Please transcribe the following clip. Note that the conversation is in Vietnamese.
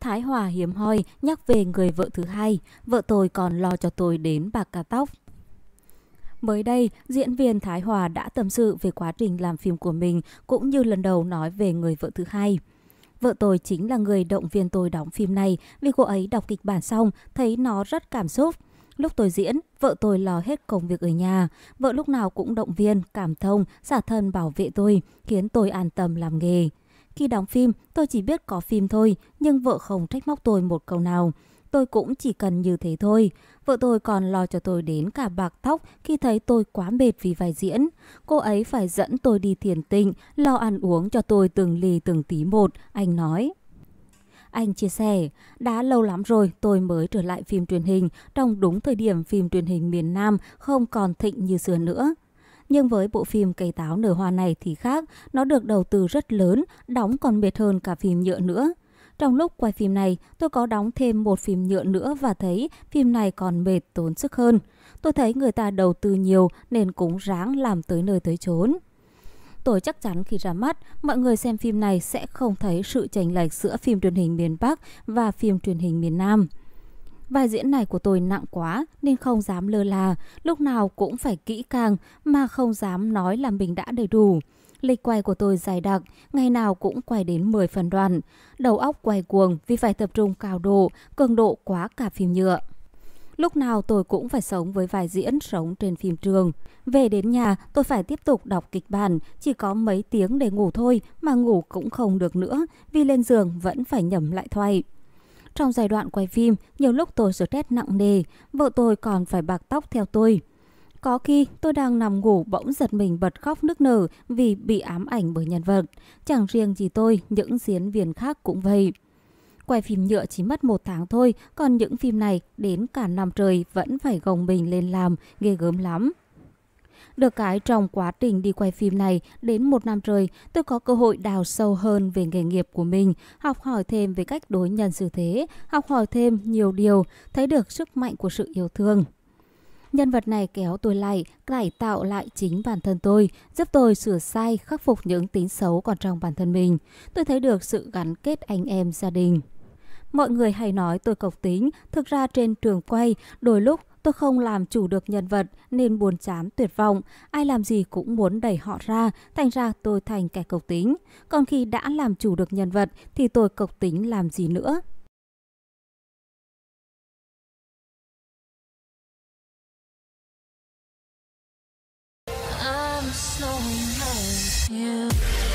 Thái Hòa hiếm hoi nhắc về người vợ thứ hai, vợ tôi còn lo cho tôi đến bạc cà tóc. Mới đây, diễn viên Thái Hòa đã tâm sự về quá trình làm phim của mình cũng như lần đầu nói về người vợ thứ hai. Vợ tôi chính là người động viên tôi đóng phim này vì cô ấy đọc kịch bản xong thấy nó rất cảm xúc. Lúc tôi diễn, vợ tôi lo hết công việc ở nhà. Vợ lúc nào cũng động viên, cảm thông, xả thân bảo vệ tôi, khiến tôi an tâm làm nghề. Khi đóng phim, tôi chỉ biết có phim thôi, nhưng vợ không trách móc tôi một câu nào. Tôi cũng chỉ cần như thế thôi. Vợ tôi còn lo cho tôi đến cả bạc tóc khi thấy tôi quá mệt vì vai diễn. Cô ấy phải dẫn tôi đi thiền tịnh, lo ăn uống cho tôi từng lì từng tí một, anh nói. Anh chia sẻ, đã lâu lắm rồi tôi mới trở lại phim truyền hình trong đúng thời điểm phim truyền hình miền Nam không còn thịnh như xưa nữa. Nhưng với bộ phim Cây táo nở hoa này thì khác, nó được đầu tư rất lớn, đóng còn mệt hơn cả phim nhựa nữa. Trong lúc quay phim này, tôi có đóng thêm một phim nhựa nữa và thấy phim này còn mệt tốn sức hơn. Tôi thấy người ta đầu tư nhiều nên cũng ráng làm tới nơi tới chốn. Tôi chắc chắn khi ra mắt, mọi người xem phim này sẽ không thấy sự chênh lệch giữa phim truyền hình miền Bắc và phim truyền hình miền Nam. Vai diễn này của tôi nặng quá nên không dám lơ là, lúc nào cũng phải kỹ càng mà không dám nói là mình đã đầy đủ. Lịch quay của tôi dài đặc, ngày nào cũng quay đến 10 phần đoàn. Đầu óc quay cuồng vì phải tập trung cao độ, cường độ quá cả phim nhựa. Lúc nào tôi cũng phải sống với vài diễn sống trên phim trường. Về đến nhà, tôi phải tiếp tục đọc kịch bản, chỉ có mấy tiếng để ngủ thôi mà ngủ cũng không được nữa vì lên giường vẫn phải nhầm lại thoại. Trong giai đoạn quay phim, nhiều lúc tôi stress nặng nề, vợ tôi còn phải bạc tóc theo tôi. Có khi tôi đang nằm ngủ bỗng giật mình bật khóc nức nở vì bị ám ảnh bởi nhân vật. Chẳng riêng gì tôi, những diễn viên khác cũng vậy. Quay phim nhựa chỉ mất một tháng thôi, còn những phim này đến cả năm trời vẫn phải gồng mình lên làm, ghê gớm lắm. Được cái trong quá trình đi quay phim này đến một năm trời, tôi có cơ hội đào sâu hơn về nghề nghiệp của mình, học hỏi thêm về cách đối nhân xử thế, học hỏi thêm nhiều điều, thấy được sức mạnh của sự yêu thương. Nhân vật này kéo tôi lại, cải tạo lại chính bản thân tôi, giúp tôi sửa sai, khắc phục những tính xấu còn trong bản thân mình. Tôi thấy được sự gắn kết anh em gia đình. Mọi người hay nói tôi cộc tính, thực ra trên trường quay, đôi lúc Tôi không làm chủ được nhân vật nên buồn chán tuyệt vọng, ai làm gì cũng muốn đẩy họ ra, thành ra tôi thành kẻ cộc tính. Còn khi đã làm chủ được nhân vật thì tôi cộc tính làm gì nữa? I'm slowing down. Yeah.